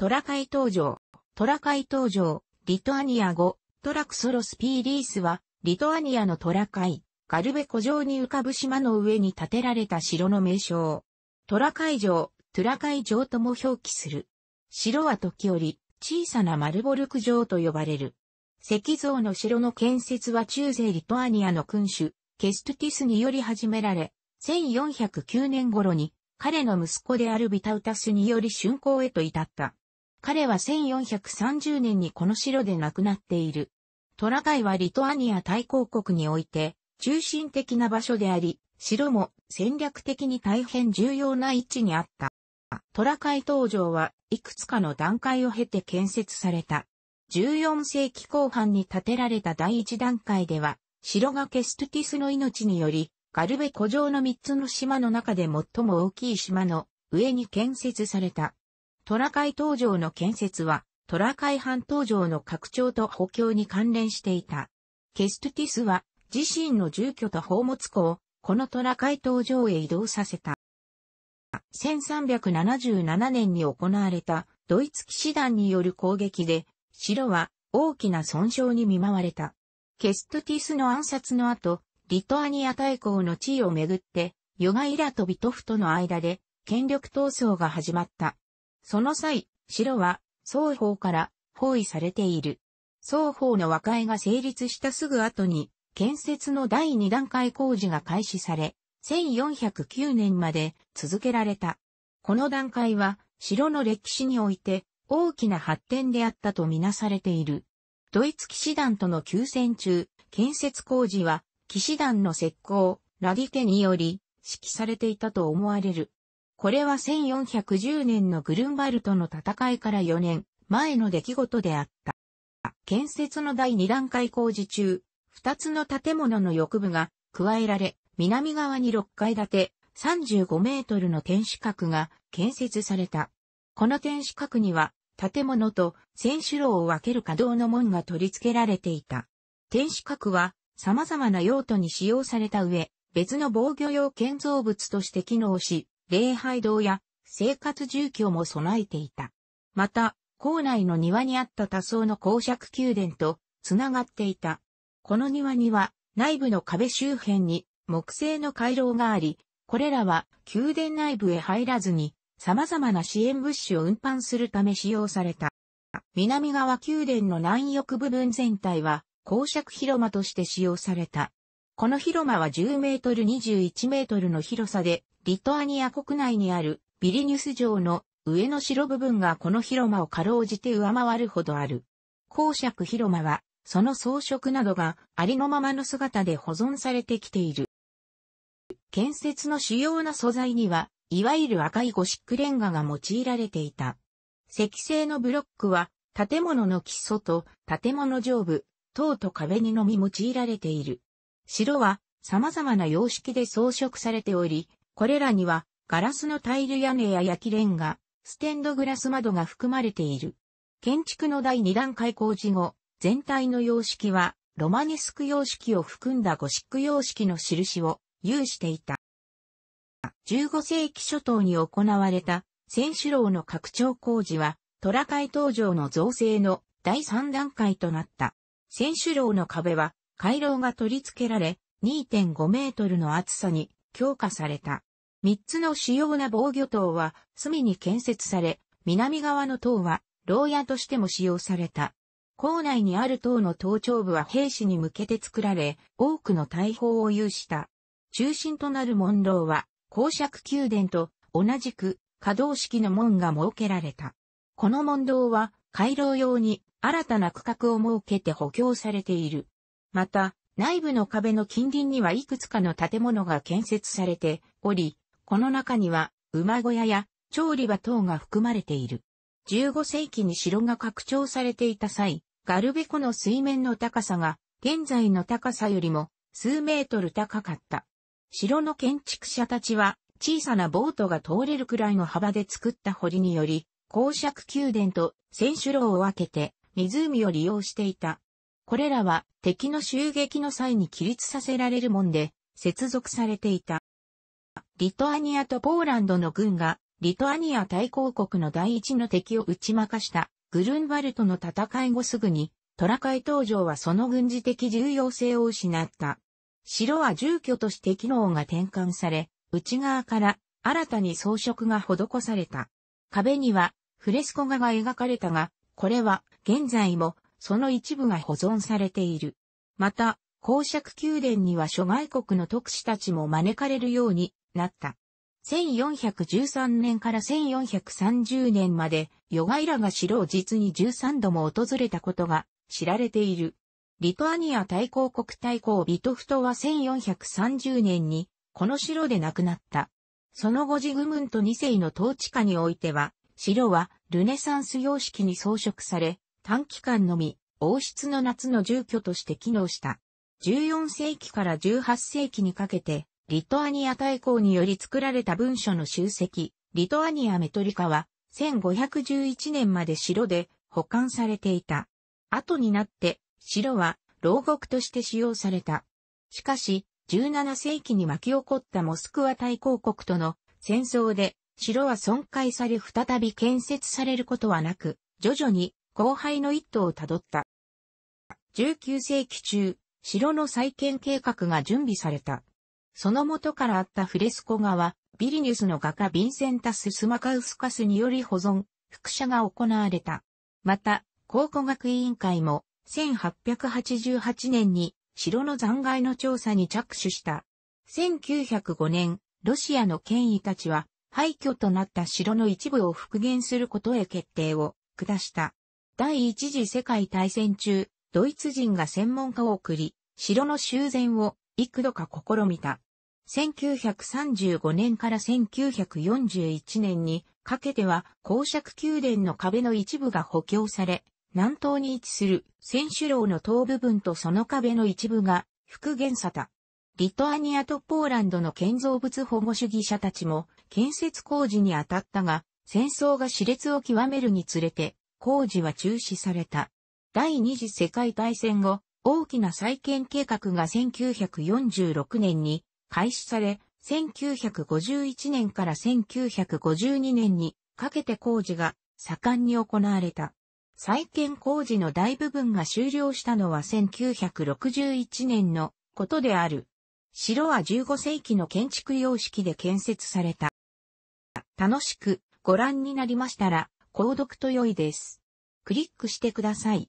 トラカイ登場。トラカイ登場。リトアニア語。トラクソロスピーリースは、リトアニアのトラカイ。ガルベ湖上に浮かぶ島の上に建てられた城の名称。トラカイ城、トゥラカイ城とも表記する。城は時折、小さなマルボルク城と呼ばれる。石像の城の建設は中世リトアニアの君主、ケストティスにより始められ、1409年頃に彼の息子であるビタウタスにより竣工へと至った。彼は1430年にこの城で亡くなっている。トライはリトアニア大公国において中心的な場所であり、城も戦略的に大変重要な位置にあった。トラカイ登城はいくつかの段階を経て建設された。14世紀後半に建てられた第一段階では、城がケストティスの命により、ガルベ古城の3つの島の中で最も大きい島の上に建設された。トラカイ登場の建設は、トラカイ半島城の拡張と補強に関連していた。ケストティスは、自身の住居と宝物庫を、このトラカイ島城へ移動させた。1377年に行われたドイツ騎士団による攻撃で、城は大きな損傷に見舞われた。ケストティスの暗殺の後、リトアニア大公の地位をめぐって、ヨガイラとビトフとの間で権力闘争が始まった。その際、城は双方から包囲されている。双方の和解が成立したすぐ後に、建設の第2段階工事が開始され、1409年まで続けられた。この段階は、城の歴史において大きな発展であったとみなされている。ドイツ騎士団との休戦中、建設工事は騎士団の石膏、ラディケにより指揮されていたと思われる。これは1410年のグルンバルトの戦いから4年前の出来事であった。建設の第2段階工事中、2つの建物の翼部が加えられ、南側に6階建て35メートルの天守閣が建設された。この天守閣には建物と選手楼を分ける可動の門が取り付けられていた。天守閣は様々な用途に使用された上、別の防御用建造物として機能し、礼拝堂や生活住居も備えていた。また、校内の庭にあった多層の公爵宮殿とつながっていた。この庭には内部の壁周辺に木製の回廊があり、これらは宮殿内部へ入らずに様々な支援物資を運搬するため使用された。南側宮殿の南翼部分全体は公爵広間として使用された。この広間は10メートル21メートルの広さでリトアニア国内にあるビリニュス城の上の城部分がこの広間をかろうじて上回るほどある。公爵広間は、その装飾などがありのままの姿で保存されてきている。建設の主要な素材には、いわゆる赤いゴシックレンガが用いられていた。石製のブロックは、建物の基礎と建物上部、塔と壁にのみ用いられている。城は様々な様式で装飾されており、これらには、ガラスのタイル屋根や焼きレンガ、ステンドグラス窓が含まれている。建築の第2段階工事後、全体の様式は、ロマネスク様式を含んだゴシック様式の印を有していた。15世紀初頭に行われた、千種楼の拡張工事は、トラカイ東城の造成の第3段階となった。千種楼の壁は、回廊が取り付けられ、2.5メートルの厚さに強化された。三つの主要な防御塔は隅に建設され、南側の塔は牢屋としても使用された。校内にある塔の頭頂部は兵士に向けて作られ、多くの大砲を有した。中心となる門楼は、公爵宮殿と同じく可動式の門が設けられた。この門楼は、回廊用に新たな区画を設けて補強されている。また、内部の壁の近隣にはいくつかの建物が建設されており、この中には、馬小屋や調理場等が含まれている。15世紀に城が拡張されていた際、ガルベ湖の水面の高さが、現在の高さよりも数メートル高かった。城の建築者たちは、小さなボートが通れるくらいの幅で作った堀により、公爵宮殿と選手楼を分けて湖を利用していた。これらは敵の襲撃の際に起立させられるもんで接続されていた。リトアニアとポーランドの軍が、リトアニア対抗国の第一の敵を打ち負かした、グルンバルトの戦い後すぐに、トラカイ登場はその軍事的重要性を失った。城は住居として機能が転換され、内側から新たに装飾が施された。壁にはフレスコ画が描かれたが、これは現在もその一部が保存されている。また、公爵宮殿には諸外国の特使たちも招かれるようになった。1413年から1430年まで、ヨガイラが城を実に13度も訪れたことが知られている。リトアニア大公国大公ビトフトは1430年に、この城で亡くなった。その後ジグムント2世の統治下においては、城はルネサンス様式に装飾され、短期間のみ、王室の夏の住居として機能した。14世紀から18世紀にかけて、リトアニア大公により作られた文書の集積、リトアニアメトリカは、1511年まで城で保管されていた。後になって、城は牢獄として使用された。しかし、17世紀に巻き起こったモスクワ大公国との戦争で、城は損壊され再び建設されることはなく、徐々に荒廃の一途をたどった。19世紀中、城の再建計画が準備された。その元からあったフレスコ画は、ビリニュスの画家ヴィンセンタス・スマカウスカスにより保存、複写が行われた。また、考古学委員会も、1888年に城の残骸の調査に着手した。1905年、ロシアの権威たちは、廃墟となった城の一部を復元することへ決定を下した。第一次世界大戦中、ドイツ人が専門家を送り、城の修繕を幾度か試みた。1935年から1941年にかけては公爵宮殿の壁の一部が補強され、南東に位置する選手楼の東部分とその壁の一部が復元さた。リトアニアとポーランドの建造物保護主義者たちも建設工事に当たったが、戦争が熾烈を極めるにつれて工事は中止された。第二次世界大戦後、大きな再建計画が1946年に開始され、1951年から1952年にかけて工事が盛んに行われた。再建工事の大部分が終了したのは1961年のことである。城は15世紀の建築様式で建設された。楽しくご覧になりましたら、購読と良いです。クリックしてください。